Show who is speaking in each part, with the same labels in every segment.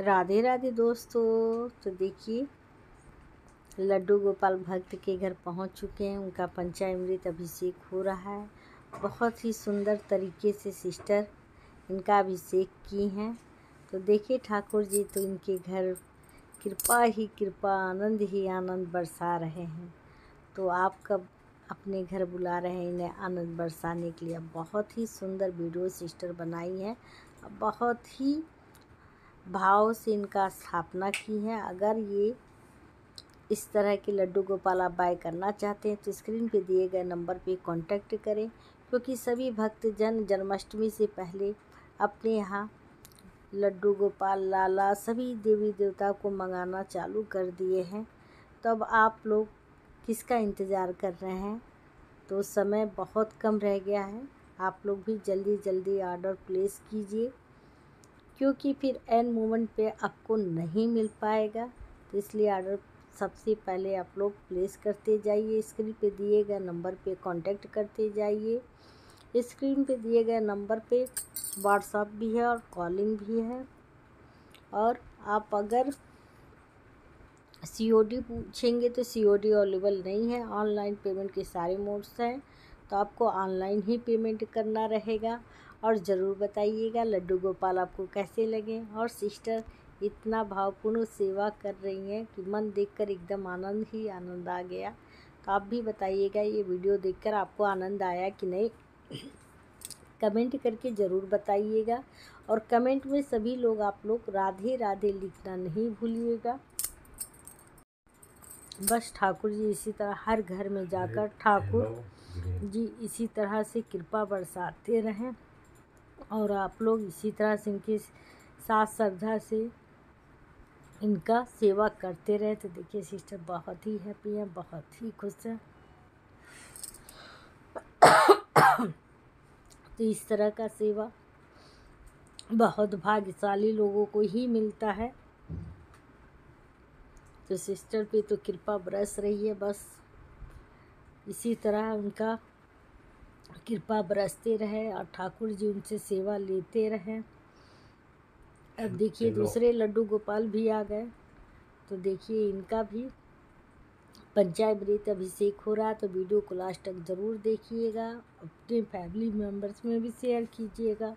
Speaker 1: राधे राधे दोस्तों तो देखिए लड्डू गोपाल भक्त के घर पहुंच चुके हैं उनका पंचामृत अभिषेक हो रहा है बहुत ही सुंदर तरीके से सिस्टर इनका अभिषेक की हैं तो देखिए ठाकुर जी तो इनके घर कृपा ही कृपा आनंद ही आनंद बरसा रहे हैं तो आप कब अपने घर बुला रहे हैं इन्हें आनंद बरसाने के लिए बहुत ही सुंदर वीडियो सिस्टर बनाई है बहुत ही भाव से इनका स्थापना की है अगर ये इस तरह के लड्डू गोपाल आप बाय करना चाहते हैं तो स्क्रीन पे दिए गए नंबर पे कांटेक्ट करें क्योंकि सभी भक्तजन जन्माष्टमी से पहले अपने यहाँ लड्डू गोपाल लाला सभी देवी देवता को मंगाना चालू कर दिए हैं तो आप लोग किसका इंतज़ार कर रहे हैं तो समय बहुत कम रह गया है आप लोग भी जल्दी जल्दी ऑर्डर प्लेस कीजिए क्योंकि फिर एन मोमेंट पे आपको नहीं मिल पाएगा तो इसलिए आर्डर सबसे पहले आप लोग प्लेस करते जाइए स्क्रीन पे दिए गए नंबर पे कांटेक्ट करते जाइए स्क्रीन पे दिए गए नंबर पे व्हाट्सअप भी है और कॉलिंग भी है और आप अगर सी ओ डी पूछेंगे तो सी ओ डी अवेलेबल नहीं है ऑनलाइन पेमेंट के सारे मोड्स हैं तो आपको ऑनलाइन ही पेमेंट करना रहेगा और ज़रूर बताइएगा लड्डू गोपाल आपको कैसे लगे और सिस्टर इतना भावपूर्ण सेवा कर रही हैं कि मन देखकर एकदम आनंद ही आनंद आ गया तो आप भी बताइएगा ये वीडियो देखकर आपको आनंद आया कि नहीं कमेंट करके ज़रूर बताइएगा और कमेंट में सभी लोग आप लोग राधे राधे लिखना नहीं भूलिएगा बस ठाकुर जी इसी तरह हर घर में जाकर ठाकुर जी इसी तरह से कृपा बरसाते रहें और आप लोग इसी तरह से इनके सास श्रद्धा से इनका सेवा करते रहे तो देखिए सिस्टर बहुत ही हैप्पी हैं बहुत ही खुश हैं तो इस तरह का सेवा बहुत भाग्यशाली लोगों को ही मिलता है तो सिस्टर पे तो कृपा बरस रही है बस इसी तरह उनका कृपा बरसते रहे और ठाकुर जी उनसे सेवा लेते रहे अब देखिए दूसरे लड्डू गोपाल भी आ गए तो देखिए इनका भी पंचायत अभिषेक हो रहा तो वीडियो को लास्ट तक ज़रूर देखिएगा अपने फैमिली मेम्बर्स में भी शेयर कीजिएगा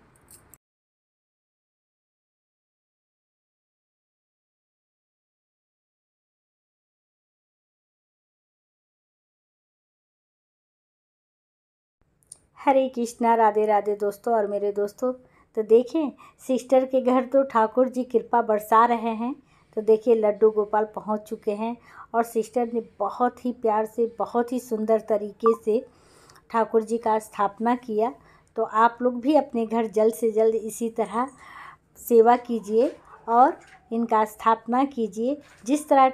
Speaker 1: हरे कृष्णा राधे राधे दोस्तों और मेरे दोस्तों तो देखें सिस्टर के घर तो ठाकुर जी कृपा बरसा रहे हैं तो देखिए लड्डू गोपाल पहुंच चुके हैं और सिस्टर ने बहुत ही प्यार से बहुत ही सुंदर तरीके से ठाकुर जी का स्थापना किया तो आप लोग भी अपने घर जल्द से जल्द इसी तरह सेवा कीजिए और इनका स्थापना कीजिए जिस तरह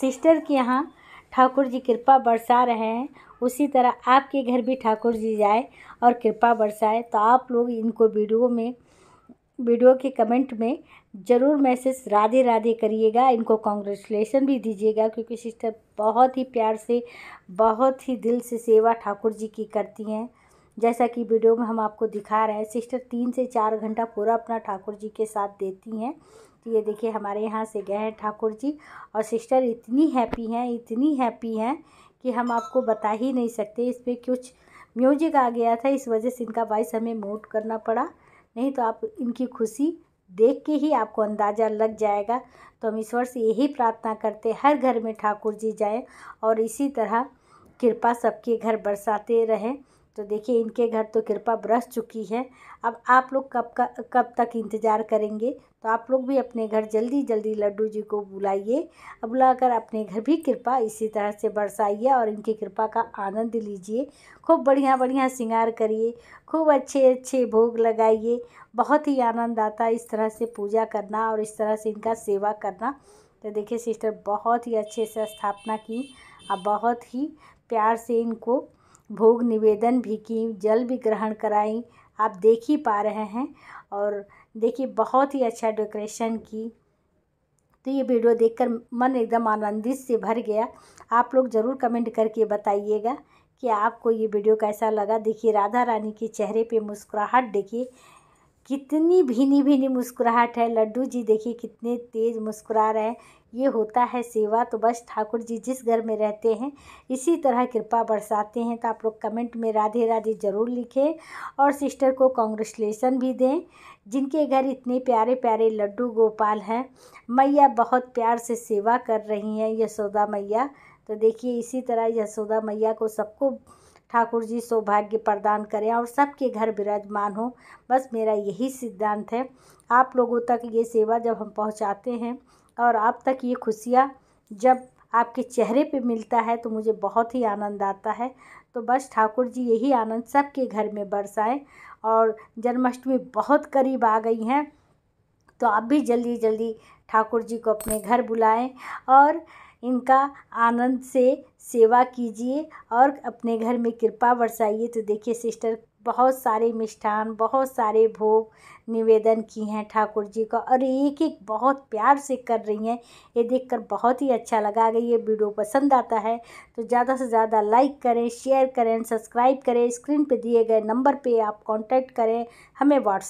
Speaker 1: सिस्टर के यहाँ ठाकुर जी कृपा बरसा रहे हैं उसी तरह आपके घर भी ठाकुर जी जाए और कृपा बरसाए तो आप लोग इनको वीडियो में वीडियो के कमेंट में ज़रूर मैसेज राधे राधे करिएगा इनको कॉन्ग्रेचुलेसन भी दीजिएगा क्योंकि सिस्टर बहुत ही प्यार से बहुत ही दिल से सेवा ठाकुर जी की करती हैं जैसा कि वीडियो में हम आपको दिखा रहे हैं सिस्टर तीन से चार घंटा पूरा अपना ठाकुर जी के साथ देती हैं तो ये देखिए हमारे यहाँ से गए हैं ठाकुर जी और सिस्टर इतनी हैप्पी हैं इतनी हैप्पी हैं कि हम आपको बता ही नहीं सकते इस पर कुछ म्यूजिक आ गया था इस वजह से इनका वॉइस हमें मोट करना पड़ा नहीं तो आप इनकी खुशी देख के ही आपको अंदाज़ा लग जाएगा तो हम ईश्वर से यही प्रार्थना करते हर घर में ठाकुर जी जाएँ और इसी तरह कृपा सबके घर बरसाते रहें तो देखिए इनके घर तो कृपा बरस चुकी है अब आप लोग कब का कब तक इंतज़ार करेंगे तो आप लोग भी अपने घर जल्दी जल्दी लड्डू जी को बुलाइए बुलाकर अपने घर भी कृपा इसी तरह से बरसाइए और इनकी कृपा का आनंद लीजिए खूब बढ़िया बढ़िया श्रृंगार करिए खूब अच्छे अच्छे भोग लगाइए बहुत ही आनंद आता है इस तरह से पूजा करना और इस तरह से इनका सेवा करना तो देखिए सिस्टर बहुत ही अच्छे से स्थापना की और बहुत ही प्यार से इनको भोग निवेदन भी की जल भी ग्रहण कराई आप देख ही पा रहे हैं और देखिए बहुत ही अच्छा डेकोरेशन की तो ये वीडियो देखकर मन एकदम आनंदित से भर गया आप लोग ज़रूर कमेंट करके बताइएगा कि आपको ये वीडियो कैसा लगा देखिए राधा रानी के चेहरे पे मुस्कुराहट देखिए कितनी भीनी भीनी मुस्कुराहट है लड्डू जी देखिए कितने तेज़ मुस्कुरा रहे हैं ये होता है सेवा तो बस ठाकुर जी जिस घर में रहते हैं इसी तरह कृपा बरसाते हैं तो आप लोग कमेंट में राधे राधे ज़रूर लिखें और सिस्टर को कॉन्ग्रेचुलेसन भी दें जिनके घर इतने प्यारे प्यारे लड्डू गोपाल हैं मैया बहुत प्यार से सेवा कर रही हैं यशोदा मैया तो देखिए इसी तरह यशोदा मैया को सबको ठाकुर जी सौभाग्य प्रदान करें और सबके घर विराजमान हो बस मेरा यही सिद्धांत है आप लोगों तक ये सेवा जब हम पहुंचाते हैं और आप तक ये खुशियाँ जब आपके चेहरे पे मिलता है तो मुझे बहुत ही आनंद आता है तो बस ठाकुर जी यही आनंद सबके घर में बरसाएं और जन्माष्टमी बहुत करीब आ गई हैं तो आप भी जल्दी जल्दी ठाकुर जी को अपने घर बुलाएं और इनका आनंद से सेवा कीजिए और अपने घर में कृपा बरसाइए तो देखिए सिस्टर बहुत सारे मिष्ठान बहुत सारे भोग निवेदन की हैं ठाकुर जी का और एक एक बहुत प्यार से कर रही हैं ये देखकर बहुत ही अच्छा लगा अगर ये वीडियो पसंद आता है तो ज़्यादा से ज़्यादा लाइक करें शेयर करें सब्सक्राइब करें स्क्रीन पे दिए गए नंबर पे आप कांटेक्ट करें हमें व्हाट्सएप